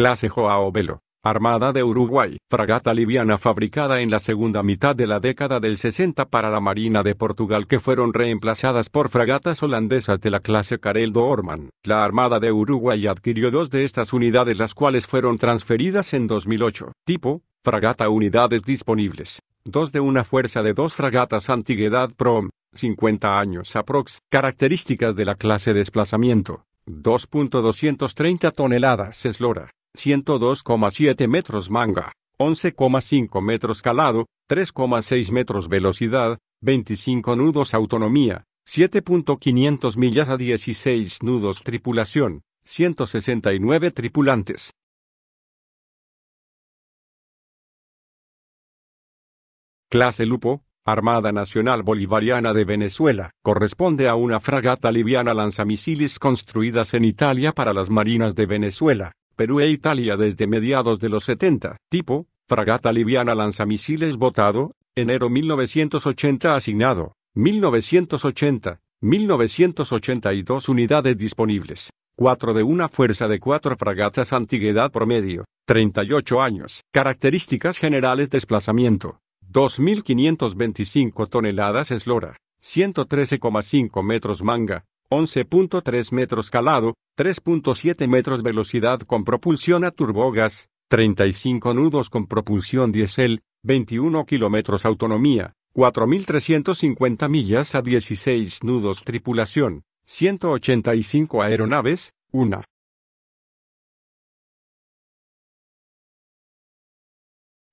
clase Joao Velo, Armada de Uruguay, fragata liviana fabricada en la segunda mitad de la década del 60 para la Marina de Portugal que fueron reemplazadas por fragatas holandesas de la clase Karel Doorman. La Armada de Uruguay adquirió dos de estas unidades las cuales fueron transferidas en 2008. Tipo, fragata unidades disponibles. Dos de una fuerza de dos fragatas antigüedad prom, 50 años aprox. Características de la clase desplazamiento. 2.230 toneladas eslora. 102,7 metros manga, 11,5 metros calado, 3,6 metros velocidad, 25 nudos autonomía, 7.500 millas a 16 nudos tripulación, 169 tripulantes. Clase Lupo, Armada Nacional Bolivariana de Venezuela, corresponde a una fragata liviana lanzamisiles construidas en Italia para las marinas de Venezuela. Perú e Italia desde mediados de los 70. Tipo, fragata liviana lanzamisiles votado, enero 1980 asignado, 1980, 1982 unidades disponibles. 4 de una fuerza de 4 fragatas antigüedad promedio, 38 años. Características generales desplazamiento. 2.525 toneladas eslora, 113,5 metros manga, 11.3 metros calado, 3.7 metros velocidad con propulsión a turbogas, 35 nudos con propulsión diésel, 21 kilómetros autonomía, 4.350 millas a 16 nudos tripulación, 185 aeronaves, 1.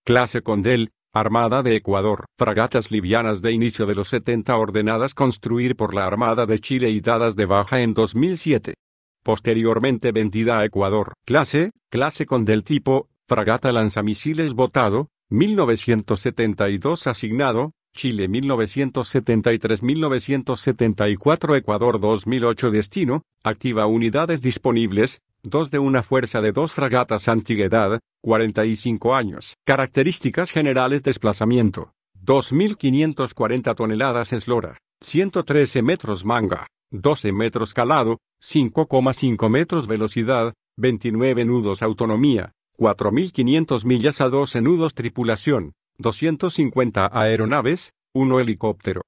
Clase Condel, Armada de Ecuador, fragatas livianas de inicio de los 70 ordenadas construir por la Armada de Chile y dadas de baja en 2007. Posteriormente vendida a Ecuador, clase, clase con del tipo, fragata lanzamisiles votado, 1972 asignado, Chile 1973-1974 Ecuador 2008 Destino, activa unidades disponibles, dos de una fuerza de dos fragatas antigüedad, 45 años. Características generales desplazamiento. 2.540 toneladas eslora, 113 metros manga, 12 metros calado, 5,5 metros velocidad, 29 nudos autonomía, 4.500 millas a 12 nudos tripulación, 250 aeronaves, 1 helicóptero.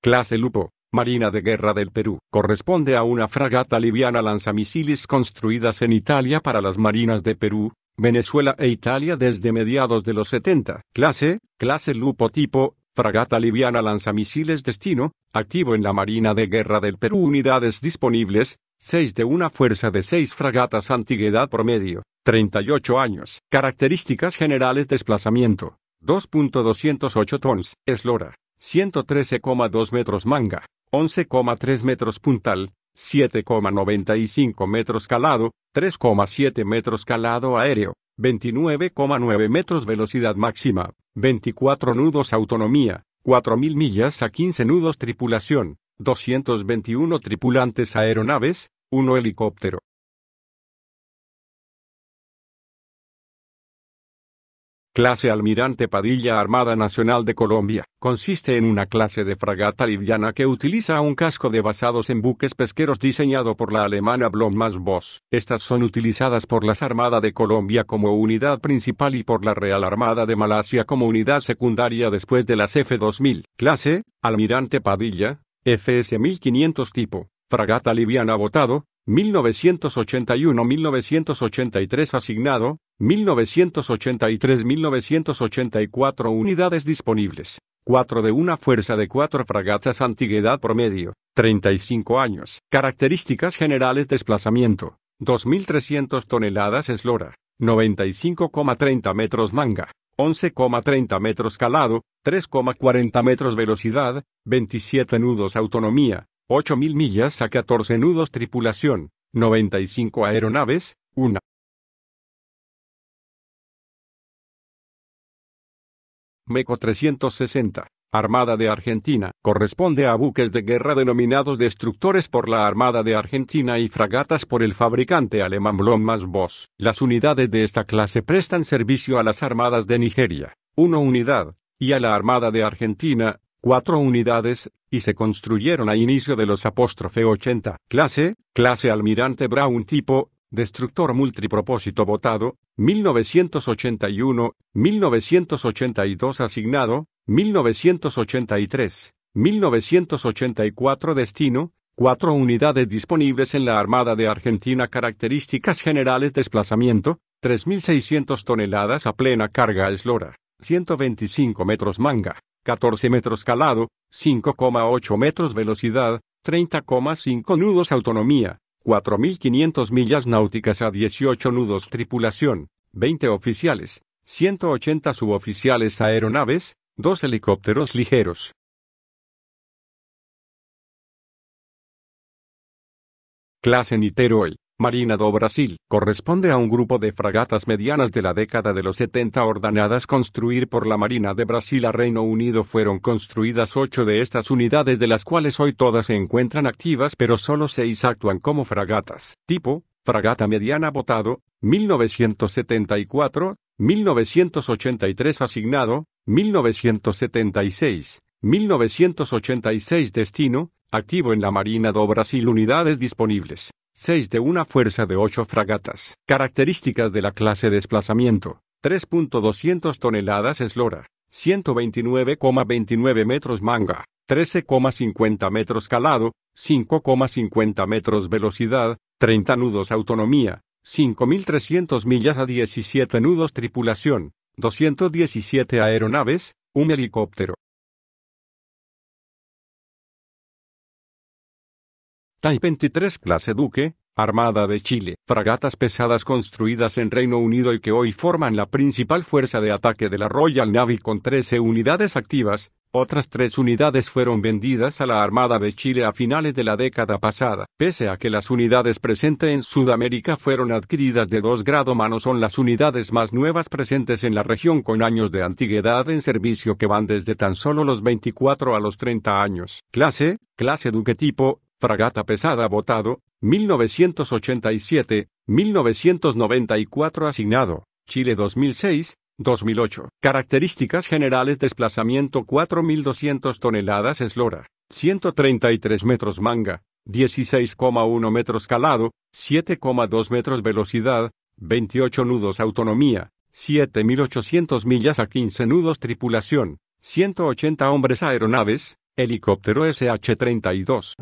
Clase Lupo. Marina de Guerra del Perú, corresponde a una fragata liviana lanzamisiles construidas en Italia para las marinas de Perú, Venezuela e Italia desde mediados de los 70. Clase, clase Lupo tipo, fragata liviana lanzamisiles destino, activo en la Marina de Guerra del Perú. Unidades disponibles, 6 de una fuerza de 6 fragatas antigüedad promedio, 38 años. Características generales desplazamiento, 2.208 tons, eslora, 113,2 metros manga, 11,3 metros puntal, 7,95 metros calado, 3,7 metros calado aéreo, 29,9 metros velocidad máxima, 24 nudos autonomía, 4.000 millas a 15 nudos tripulación, 221 tripulantes aeronaves, 1 helicóptero. Clase Almirante Padilla Armada Nacional de Colombia, consiste en una clase de fragata liviana que utiliza un casco de basados en buques pesqueros diseñado por la alemana Blommas Voss. Estas son utilizadas por las Armada de Colombia como unidad principal y por la Real Armada de Malasia como unidad secundaria después de las F-2000. Clase, Almirante Padilla, FS-1500 tipo, fragata liviana botado, 1981-1983 asignado, 1983-1984 unidades disponibles, 4 de una fuerza de 4 fragatas antigüedad promedio, 35 años. Características generales desplazamiento, 2.300 toneladas eslora, 95,30 metros manga, 11,30 metros calado, 3,40 metros velocidad, 27 nudos autonomía, 8.000 millas a 14 nudos tripulación, 95 aeronaves, 1. MECO 360, Armada de Argentina, corresponde a buques de guerra denominados destructores por la Armada de Argentina y fragatas por el fabricante alemán Blommas Voss. Las unidades de esta clase prestan servicio a las armadas de Nigeria, una unidad, y a la Armada de Argentina, cuatro unidades, y se construyeron a inicio de los apóstrofe 80. Clase, clase almirante Brown tipo, Destructor multipropósito votado, 1981, 1982 asignado, 1983, 1984 destino, cuatro unidades disponibles en la Armada de Argentina características generales desplazamiento, 3.600 toneladas a plena carga eslora, 125 metros manga, 14 metros calado, 5,8 metros velocidad, 30,5 nudos autonomía, 4.500 millas náuticas a 18 nudos tripulación, 20 oficiales, 180 suboficiales aeronaves, 2 helicópteros ligeros. Clase Niteroi, Marina do Brasil, corresponde a un grupo de fragatas medianas de la década de los 70 ordenadas construir por la Marina de Brasil a Reino Unido. Fueron construidas ocho de estas unidades de las cuales hoy todas se encuentran activas pero solo seis actúan como fragatas. Tipo, fragata mediana Votado: 1974, 1983 asignado, 1976, 1986 destino, activo en la Marina do Brasil unidades disponibles. 6 de una fuerza de 8 fragatas. Características de la clase desplazamiento. 3.200 toneladas eslora, 129,29 metros manga, 13,50 metros calado, 5,50 metros velocidad, 30 nudos autonomía, 5.300 millas a 17 nudos tripulación, 217 aeronaves, un helicóptero, Type 23 clase Duque, Armada de Chile, fragatas pesadas construidas en Reino Unido y que hoy forman la principal fuerza de ataque de la Royal Navy con 13 unidades activas, otras tres unidades fueron vendidas a la Armada de Chile a finales de la década pasada. Pese a que las unidades presentes en Sudamérica fueron adquiridas de dos grado mano, son las unidades más nuevas presentes en la región con años de antigüedad en servicio que van desde tan solo los 24 a los 30 años. Clase, clase Duque tipo, Fragata pesada votado, 1987, 1994 asignado, Chile 2006, 2008. Características generales desplazamiento 4.200 toneladas eslora, 133 metros manga, 16,1 metros calado, 7,2 metros velocidad, 28 nudos autonomía, 7.800 millas a 15 nudos tripulación, 180 hombres aeronaves, helicóptero SH-32.